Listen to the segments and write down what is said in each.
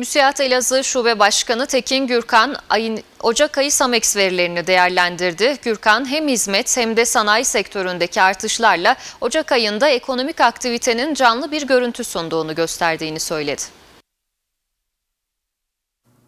Müsiyat Elazığ Şube Başkanı Tekin Gürkan ayın Ocak ayı SAMEX verilerini değerlendirdi. Gürkan hem hizmet hem de sanayi sektöründeki artışlarla Ocak ayında ekonomik aktivitenin canlı bir görüntü sunduğunu gösterdiğini söyledi.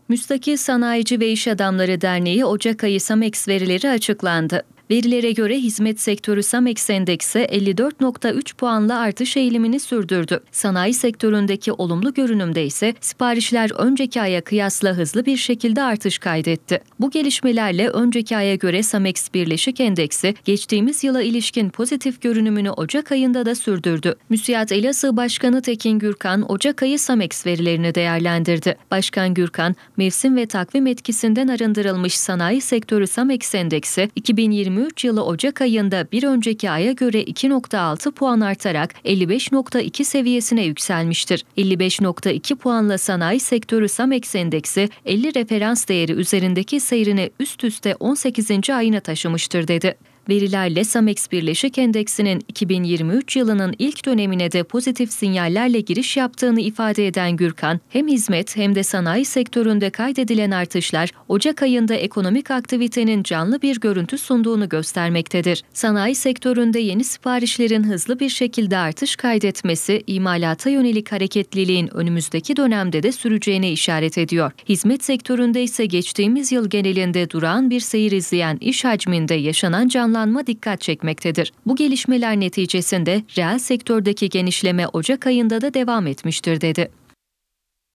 Müstakil Sanayici ve İş Adamları Derneği Ocak ayı SAMEX verileri açıklandı. Verilere göre hizmet sektörü SAMEX endekse 54.3 puanla artış eğilimini sürdürdü. Sanayi sektöründeki olumlu görünümde ise siparişler önceki aya kıyasla hızlı bir şekilde artış kaydetti. Bu gelişmelerle önceki aya göre SAMEX Birleşik Endeksi geçtiğimiz yıla ilişkin pozitif görünümünü Ocak ayında da sürdürdü. Müsiyat Elazığ Başkanı Tekin Gürkan Ocak ayı SAMEX verilerini değerlendirdi. Başkan Gürkan, mevsim ve takvim etkisinden arındırılmış sanayi sektörü SAMEX endeksi 2020 2023 yılı Ocak ayında bir önceki aya göre 2.6 puan artarak 55.2 seviyesine yükselmiştir. 55.2 puanla sanayi sektörü SAMEX endeksi 50 referans değeri üzerindeki seyrine üst üste 18. ayına taşımıştır dedi. Verilerle Samex Birleşik Endeksinin 2023 yılının ilk dönemine de pozitif sinyallerle giriş yaptığını ifade eden Gürkan, hem hizmet hem de sanayi sektöründe kaydedilen artışlar Ocak ayında ekonomik aktivitenin canlı bir görüntü sunduğunu göstermektedir. Sanayi sektöründe yeni siparişlerin hızlı bir şekilde artış kaydetmesi, imalata yönelik hareketliliğin önümüzdeki dönemde de süreceğine işaret ediyor. Hizmet sektöründe ise geçtiğimiz yıl genelinde durağan bir seyir izleyen iş hacminde yaşanan canlı canlanma dikkat çekmektedir. Bu gelişmeler neticesinde reel sektördeki genişleme Ocak ayında da devam etmiştir dedi.